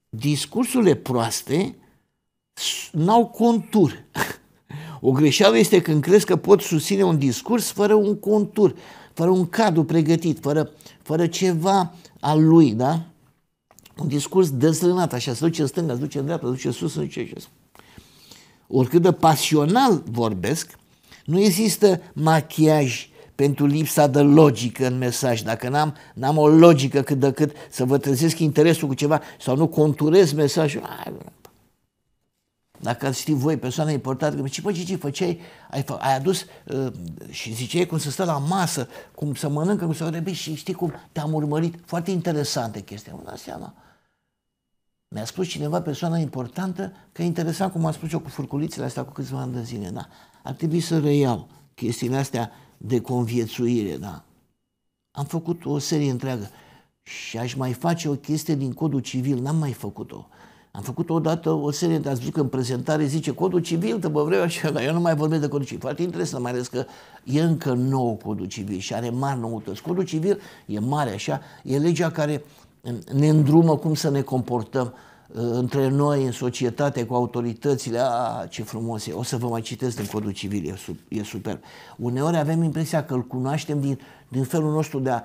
Discursurile proaste n-au contur. (laughs) O greșeală este când crezi că pot susține un discurs fără un contur fără un cadru pregătit, fără, fără ceva al lui, da? Un discurs dezlănat, așa, se duce în stânga, se duce în dreapta, se duce sus, se duce jos. Oricât de pasional vorbesc, nu există machiaj pentru lipsa de logică în mesaj. Dacă n-am, am o logică cât de cât să vă trezesc interesul cu ceva sau nu conturez mesajul, ai, dacă ați ști voi, persoana importantă, că zice, ce, ce făceai? Ai, ai adus uh, și ziceai cum să stă la masă, cum să mănâncă, cum să vorbești și știi cum te-am urmărit. Foarte interesante chestia, nu dați seama. Mi-a spus cineva, persoana importantă, că e interesant cum am spus eu cu furculițele astea cu câțiva ani de zile. Da. Ar trebui să reiau chestiile astea de conviețuire, da. Am făcut o serie întreagă și aș mai face o chestie din codul civil, n-am mai făcut-o am făcut odată o serie de, ați că în prezentare zice codul civil, te mă vreau așa, dar eu nu mai vorbesc de codul civil. Foarte interesant, mai ales că e încă nou codul civil și are mari noutăți. Codul civil e mare așa, e legea care mm, ne îndrumă cum să ne comportăm uh, între noi, în societate, cu autoritățile, a, ce frumos e, o să vă mai citesc din codul civil, e, sub, e super. Uneori avem impresia că îl cunoaștem din, din felul nostru de a,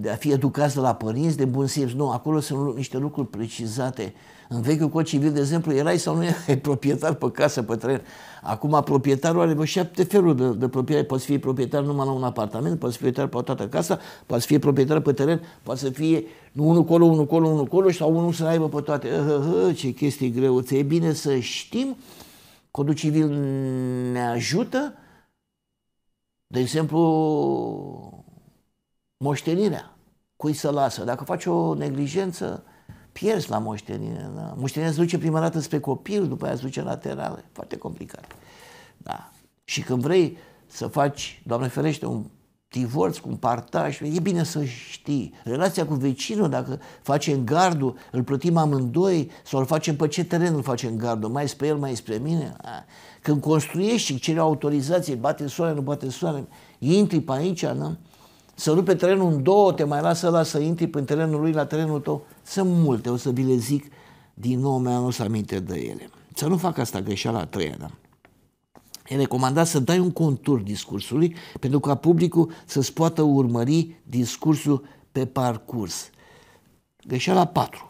de a fi educați de la părinți, de bun simț. Nu, acolo sunt niște lucruri precizate uh, în vechiul cod civil, de exemplu, erai sau nu erai (laughs) proprietar pe casă, pe teren. Acum proprietarul are vă șapte feluri de, de proprietar. Poți fi proprietar numai la un apartament, poți fi proprietar pe toată casa, poți fi proprietar pe teren, poți să fie unul colo, unul colo, unul colo sau unul să aibă pe toate. uh, ce chestii greuțe. E bine să știm, codul civil ne ajută, de exemplu, moștenirea. Cui să lasă? Dacă faci o neglijență, pierzi la moștenire. Da? Moștenirea se duce prima dată spre copil, după aia se duce laterale. Foarte complicat. Da. Și când vrei să faci, Doamne ferește, un divorț cu un partaj, e bine să știi. Relația cu vecinul, dacă facem gardul, îl plătim amândoi sau îl facem pe ce teren îl facem gardul, mai spre el, mai spre mine. Când construiești și ceri autorizație, bate soare, nu bate soare, intri pe aici, nu? să rupe terenul în două, te mai lasă la să intri pe terenul lui, la terenul tău. Sunt multe, o să vi le zic din nou, mea nu să aminte de ele. Să nu fac asta greșeala a treia, da? E recomandat să dai un contur discursului pentru ca publicul să-ți poată urmări discursul pe parcurs. Greșeala 4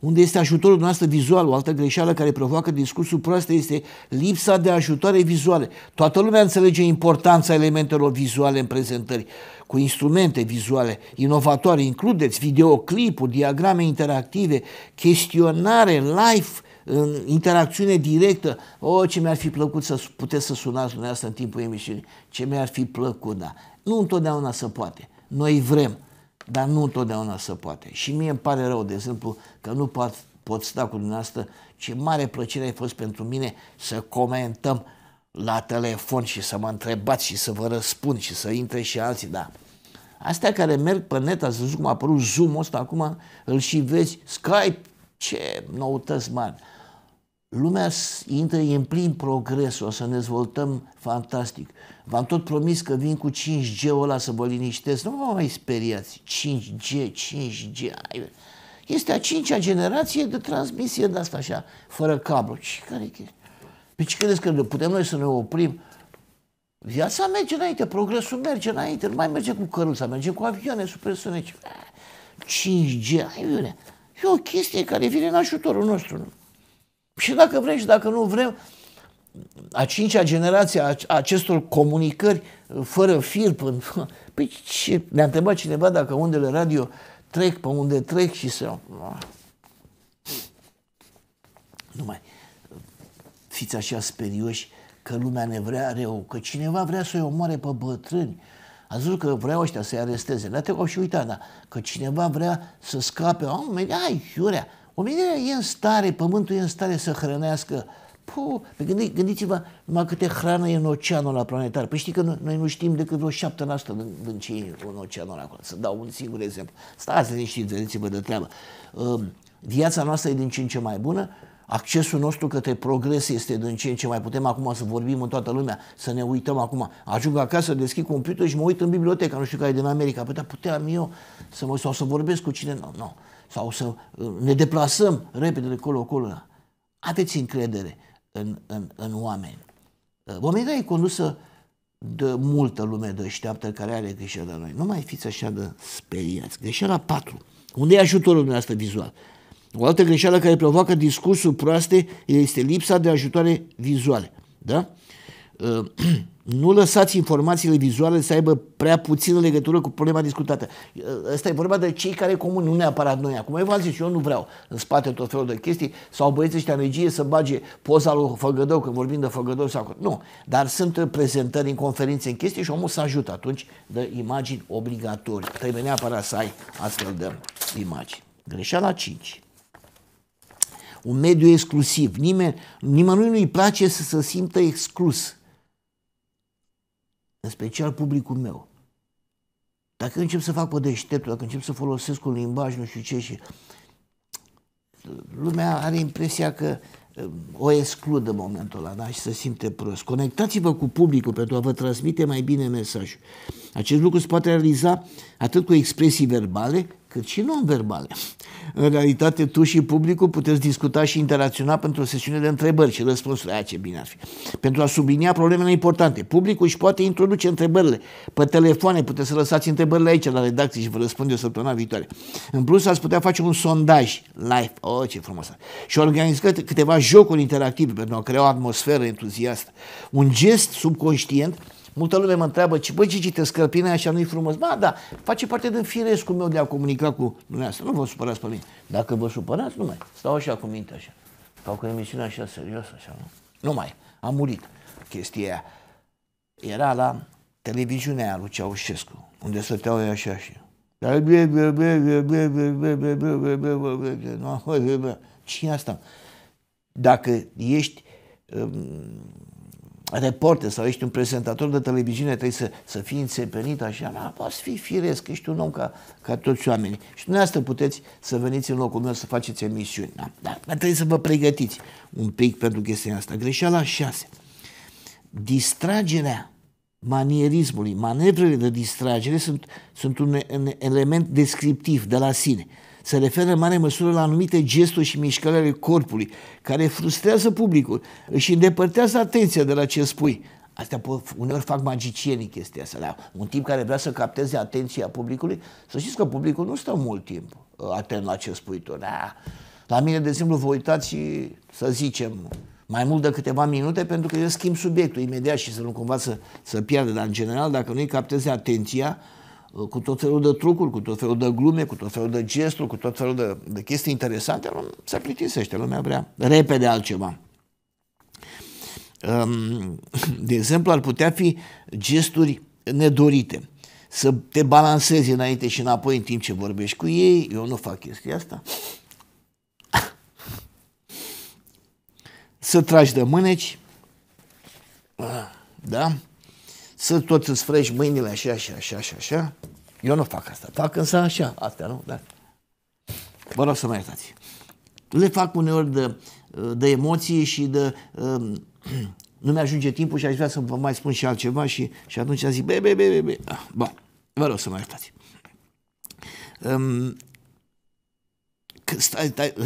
unde este ajutorul noastră vizual. O altă greșeală care provoacă discursul prost este lipsa de ajutoare vizuale. Toată lumea înțelege importanța elementelor vizuale în prezentări cu instrumente vizuale inovatoare, includeți videoclipuri, diagrame interactive, chestionare live în interacțiune directă. O, oh, ce mi-ar fi plăcut să puteți să sunați dumneavoastră în timpul emisiunii. Ce mi-ar fi plăcut, da. Nu întotdeauna se poate. Noi vrem, dar nu întotdeauna se poate. Și mie îmi pare rău, de exemplu, că nu pot, pot sta cu dumneavoastră. Ce mare plăcere a fost pentru mine să comentăm la telefon și să mă întrebați și să vă răspund și să intre și alții, da. Astea care merg pe net, ați văzut cum a apărut zoom ăsta acum, îl și vezi, Skype, ce noutăți mari. Lumea intră în plin progres, o să ne dezvoltăm fantastic. V-am tot promis că vin cu 5G-ul ăla să vă liniștesc. Nu vă mai speriați. 5G, 5G. Este a cincea generație de transmisie de asta așa, fără cablu. Și care e păi ce credeți că putem noi să ne oprim? Viața merge înainte, progresul merge înainte, nu mai merge cu căruța, merge cu avioane supersonice. 5G, aiurea. E o chestie care vine în ajutorul nostru. Nu? Și dacă vrem și dacă nu vrem, a cincea generație a acestor comunicări uh, fără fir, până, (laughs) păi ce, ne-a întrebat cineva dacă undele radio trec pe unde trec și se... Nu mai fiți așa sperioși că lumea ne vrea rău, că cineva vrea să-i omoare pe bătrâni. A zis că vreau ăștia să-i aresteze. La te și uita, da, că cineva vrea să scape. omenire, ai, iurea. Omenirea e în stare, pământul e în stare să hrănească. Puh, păi, gândi, gândiți-vă numai câte hrană e în oceanul la planetar. Păi știi că noi nu știm decât vreo 7% din, din ce e în oceanul acolo. Să dau un singur exemplu. Stați liniștiți, vedeți-vă de treabă. Uh, viața noastră e din ce în ce mai bună, accesul nostru către progres este din ce în ce mai putem acum să vorbim în toată lumea, să ne uităm acum. Ajung acasă, deschid computer și mă uit în bibliotecă, nu știu care e din America, păi dar puteam eu să mă, sau să vorbesc cu cine, nu, nu. sau să uh, ne deplasăm repede de colo, colo. Aveți încredere în, în, în oameni. Uh, Omenirea e condusă de multă lume de așteaptă care are greșeala noi. Nu mai fiți așa de speriați. Greșeala 4. Unde e ajutorul dumneavoastră vizual? O altă greșeală care provoacă discursuri proaste este lipsa de ajutoare vizuale. Da? Uh, (clears throat) nu lăsați informațiile vizuale să aibă prea puțină legătură cu problema discutată. Asta uh, e vorba de cei care comun, nu neapărat noi. Acum eu v-am zis, eu nu vreau în spate tot felul de chestii sau băieții ăștia regie să bage poza lui Făgădău, că vorbim de Făgădău sau... Nu, dar sunt prezentări în conferințe, în chestii și omul să ajută atunci de imagini obligatorii. Trebuie neapărat să ai astfel de imagini. Greșeala 5 un mediu exclusiv. Nimeni, nimănui nu-i place să se simtă exclus. În special publicul meu. Dacă încep să fac pe deșteptul, dacă încep să folosesc un limbaj, nu știu ce și... Lumea are impresia că um, o excludă momentul ăla da? și se simte prost. Conectați-vă cu publicul pentru a vă transmite mai bine mesajul. Acest lucru se poate realiza atât cu expresii verbale, cât și non-verbale. În realitate, tu și publicul puteți discuta și interacționa pentru o sesiune de întrebări și răspunsuri. Aia ce bine ar fi. Pentru a sublinia problemele importante. Publicul își poate introduce întrebările pe telefoane. Puteți să lăsați întrebările aici la redacție și vă răspunde o săptămâna viitoare. În plus, ați putea face un sondaj live. Oh, ce frumos! Și organiza câteva jocuri interactive pentru a crea o atmosferă entuziastă. Un gest subconștient Multă lume mă întreabă, ce, băi, Gigi, te scălpine așa nu-i frumos? Ba, da, face parte din firescul meu de a comunica cu dumneavoastră. Nu vă supărați pe mine. Dacă vă supărați, nu mai. Stau așa cu minte așa. Fac o emisiune așa serioasă, așa, nu? Nu mai. Am murit chestia aia. Era la televiziunea aia lui Ceaușescu, unde stăteau ei așa și Cine asta? Dacă ești um, reporter sau ești un prezentator de televiziune, trebuie să, să fii înțepenit așa, nu, poți fi firesc, ești un om ca, ca toți oamenii. Și dumneavoastră puteți să veniți în locul meu să faceți emisiuni. Da, da. Dar trebuie să vă pregătiți un pic pentru chestia asta. Greșeala 6. Distragerea manierismului, manevrele de distragere sunt, sunt un, un element descriptiv de la sine se referă în mare măsură la anumite gesturi și mișcări ale corpului, care frustrează publicul, își îndepărtează atenția de la ce spui. Astea pot, uneori fac magicienii chestia asta. Dar un tip care vrea să capteze atenția publicului, să știți că publicul nu stă mult timp uh, atent la ce spui tu. Da. La mine, de exemplu, vă uitați, și, să zicem, mai mult de câteva minute pentru că eu schimb subiectul imediat și să nu cumva să, să piardă. Dar, în general, dacă nu-i capteze atenția, Uh, cu tot felul de trucuri, cu tot felul de glume, cu tot felul de gesturi, cu tot felul de, de chestii interesante, se plictisește, lumea vrea repede altceva. Um, (laughs) de exemplu, ar putea fi gesturi nedorite. Să te balancezi înainte și înapoi în timp ce vorbești cu ei. Eu nu fac chestia asta. (laughs) Să tragi de mâneci. Uh, da? să tot îți frești mâinile așa, așa, așa, așa, așa. Eu nu fac asta. Fac însă așa, astea, nu? Da. Vă rog să mă iertați. Le fac uneori de, de emoții și de... Um, (clears throat) nu mi-ajunge timpul și aș vrea să vă mai spun și altceva și, și atunci zic, be, be, be, be, be. Ah, ba, vă rog să mă iertați. Um,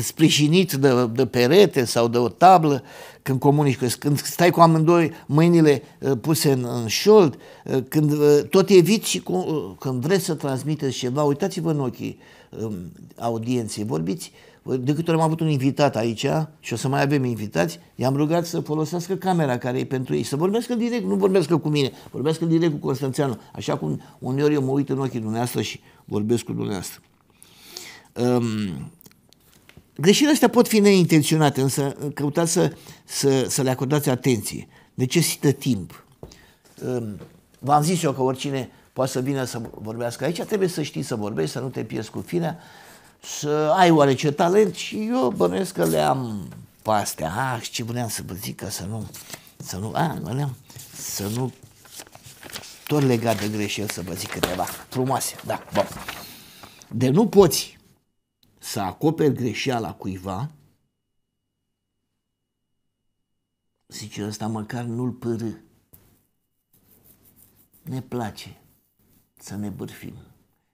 sprijinit de, de perete sau de o tablă când comunici, când stai cu amândoi mâinile uh, puse în, în șold, uh, când uh, tot eviți și cu, când vreți să transmiteți ceva, uitați-vă în ochii um, audienței, vorbiți de câte ori am avut un invitat aici și o să mai avem invitați, i-am rugat să folosească camera care e pentru ei, să vorbească direct, nu vorbească cu mine, vorbească direct cu Constanțeanu, așa cum uneori eu mă uit în ochii dumneavoastră și vorbesc cu dumneavoastră. Um, Greșelile astea pot fi neintenționate, însă căutați să, să, să le acordați atenție. Necesită timp. V-am zis eu că oricine poate să vină să vorbească aici, trebuie să știi să vorbești, să nu te pierzi cu finea, să ai oarece talent și eu bănuiesc că le am pe astea. Ah, ce vreau să vă zic ca să nu, să nu, a, ah, am să nu tot legat de greșeli să vă zic câteva frumoase, da, bă. De nu poți să acoperi greșeala cuiva, zice ăsta măcar nu-l pârâ. Ne place să ne bârfim.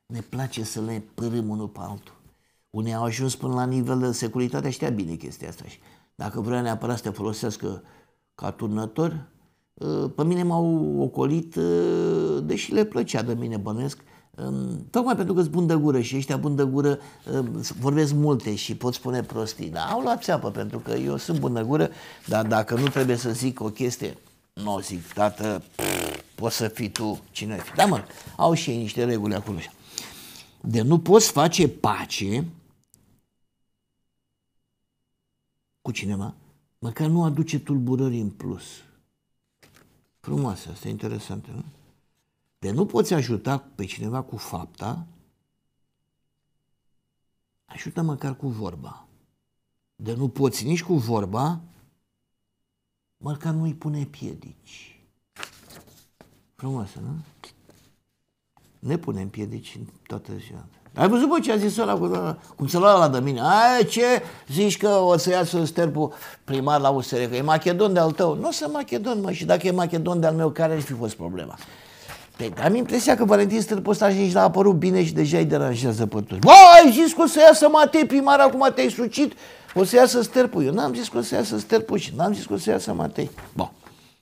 Ne place să le pârâm unul pe altul. Unii au ajuns până la nivel de securitate, știa bine chestia asta. Și dacă vrea neapărat să te folosească ca turnător, ă, pe mine m-au ocolit, ă, deși le plăcea de mine, bănesc, Tocmai pentru că sunt bun de gură și ăștia bun de gură vorbesc multe și pot spune prostii, dar au luat țeapă pentru că eu sunt bun de gură, dar dacă nu trebuie să zic o chestie, nu o zic, tată, poți să fii tu cine ai fi. Da, mă, au și ei niște reguli acolo. De nu poți face pace cu cineva, măcar nu aduce tulburări în plus. Frumoasă, asta e interesantă, nu? Pe nu poți ajuta pe cineva cu fapta, ajută măcar cu vorba. De nu poți nici cu vorba, măcar nu-i pune piedici. Frumoasă, nu? Ne punem piedici în toată ziua. Ai văzut, bă, ce a zis ăla cum se lua la de mine? Aia ce zici că o să iasă sterpul primar la USR, că e Macedon de-al tău? Nu o să Macedon, mă, și dacă e Macedon de-al meu, care ar fi fost problema? Păi am impresia că Valentin Stâlpostaș nici l a apărut bine și deja îi deranjează pe toți. Bă, ai zis că o să iasă Matei primar, acum te-ai sucit, o să iasă Sterpu. Eu n-am zis că o să iasă Sterpu și n-am zis că o să iasă Matei. Bun,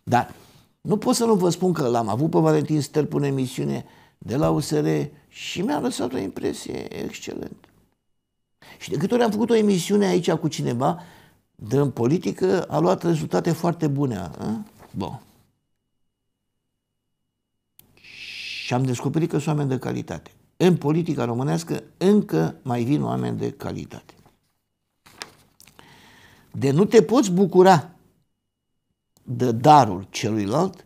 dar nu pot să nu vă spun că l-am avut pe Valentin Sterpu în emisiune de la USR și mi-a lăsat o impresie excelentă. Și de câte ori am făcut o emisiune aici cu cineva, de în politică, a luat rezultate foarte bune. A? Bun. Și am descoperit că sunt oameni de calitate. În politica românească încă mai vin oameni de calitate. De nu te poți bucura de darul celuilalt,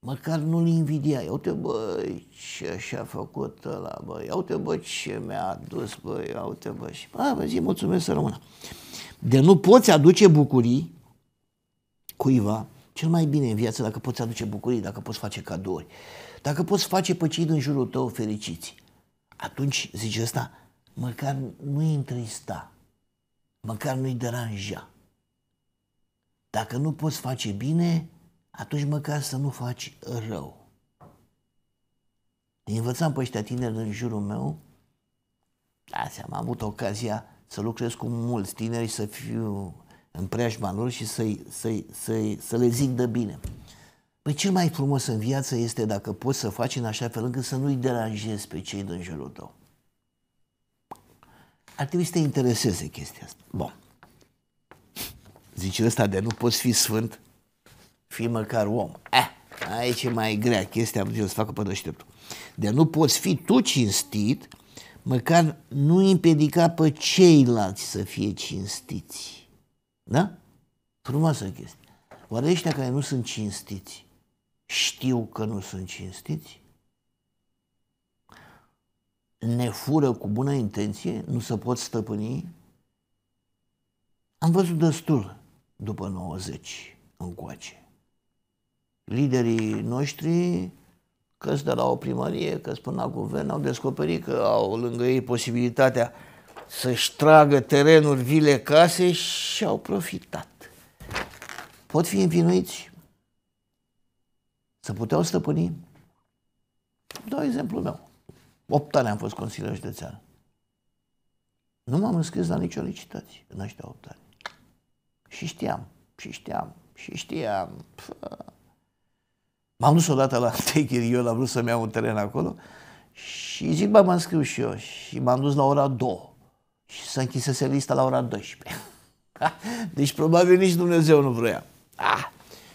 măcar nu-l invidia. Ia uite, bă, ce și-a făcut ăla, bă, ia uite, bă, ce mi-a adus, bă, ia uite, bă, și, bă, zi, mulțumesc să rămână. De nu poți aduce bucurii cuiva cel mai bine în viață dacă poți aduce bucurii, dacă poți face cadouri, dacă poți face pe cei din jurul tău fericiți. Atunci, zice ăsta, măcar nu-i întrista, măcar nu-i deranja. Dacă nu poți face bine, atunci măcar să nu faci rău. Îi învățam pe ăștia tineri din jurul meu, da, am avut ocazia să lucrez cu mulți tineri, să fiu în preajma lor și să-i, să-i, să-i, să le zic de bine. Păi cel mai frumos în viață este dacă poți să faci în așa fel încât să nu-i deranjezi pe cei din jurul tău. Ar trebui să te intereseze chestia asta. Bun. Zice ăsta de nu poți fi sfânt, fi măcar om. Eh, aici e mai grea chestia, am să facă pe deșteptul. De nu poți fi tu cinstit, măcar nu împiedica pe ceilalți să fie cinstiți. Da? Frumoasă chestie. Oare ăștia care nu sunt cinstiți știu că nu sunt cinstiți? Ne fură cu bună intenție? Nu se pot stăpâni? Am văzut destul după 90 încoace. Liderii noștri, căs de la o primărie, căs până la guvern, au descoperit că au lângă ei posibilitatea să-și tragă terenuri, vile, case și au profitat. Pot fi învinuiți? Să puteau stăpâni? Dau exemplu meu. Opt ani am fost consilier județean. Nu m-am înscris la nicio licitație în aceștia opt ani. Și știam, și știam, și știam. M-am dus odată la (laughs) Techir, eu am vrut să-mi iau un teren acolo și zic, bă, am scris și eu. Și m-am dus la ora două și se închisese lista la ora 12. (laughs) Deci probabil nici Dumnezeu nu vrea. Ah.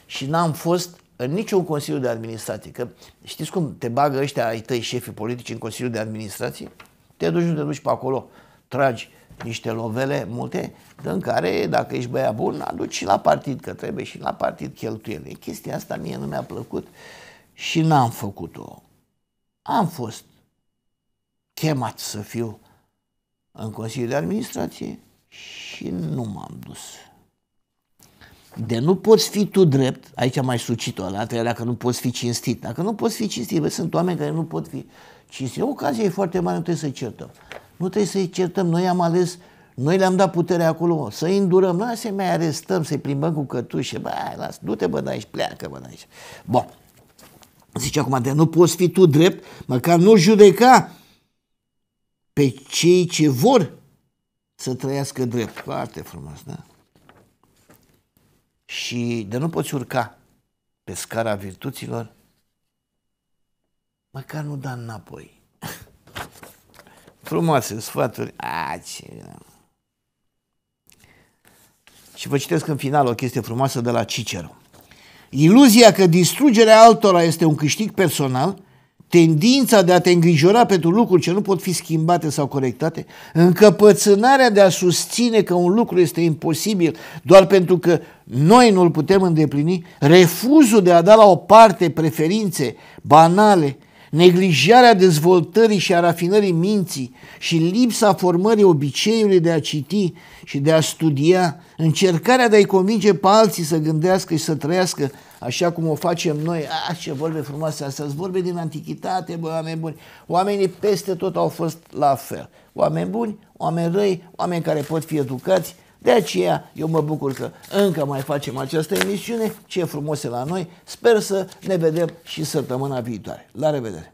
Și n-am fost în niciun consiliu de administrație. Că știți cum te bagă ăștia ai tăi șefii politici în consiliu de administrație? Te duci, nu te duci pe acolo, tragi niște lovele multe, în care, dacă ești băia bun, aduci și la partid, că trebuie și la partid cheltuieli. Chestia asta mie nu mi-a plăcut și n-am făcut-o. Am fost chemat să fiu în Consiliul de Administrație și nu m-am dus. De nu poți fi tu drept, aici mai sucit-o la treia, dacă nu poți fi cinstit. Dacă nu poți fi cinstit, bă, sunt oameni care nu pot fi cinstit. Ocazia e foarte mare, nu trebuie să-i certăm. Nu trebuie să-i certăm, noi am ales, noi le-am dat puterea acolo, să-i îndurăm, noi să mai arestăm, să-i plimbăm cu cătușe, bă, las, du-te bă de aici, pleacă bă de aici. Bun. Zice acum, de nu poți fi tu drept, măcar nu judeca pe cei ce vor să trăiască drept. Foarte frumos, da? Și de nu poți urca pe scara virtuților, măcar nu da înapoi. Frumoase sfaturi. A, ce... Și vă citesc în final o chestie frumoasă de la Cicero. Iluzia că distrugerea altora este un câștig personal tendința de a te îngrijora pentru lucruri ce nu pot fi schimbate sau corectate, încăpățânarea de a susține că un lucru este imposibil doar pentru că noi nu îl putem îndeplini, refuzul de a da la o parte preferințe banale, neglijarea dezvoltării și a rafinării minții și lipsa formării obiceiului de a citi și de a studia, încercarea de a-i convinge pe alții să gândească și să trăiască așa cum o facem noi, a, ce vorbe frumoase astea, sunt vorbe din antichitate, bă, oameni buni. Oamenii peste tot au fost la fel. Oameni buni, oameni răi, oameni care pot fi educați, de aceea eu mă bucur că încă mai facem această emisiune, ce frumos e la noi, sper să ne vedem și săptămâna viitoare. La revedere!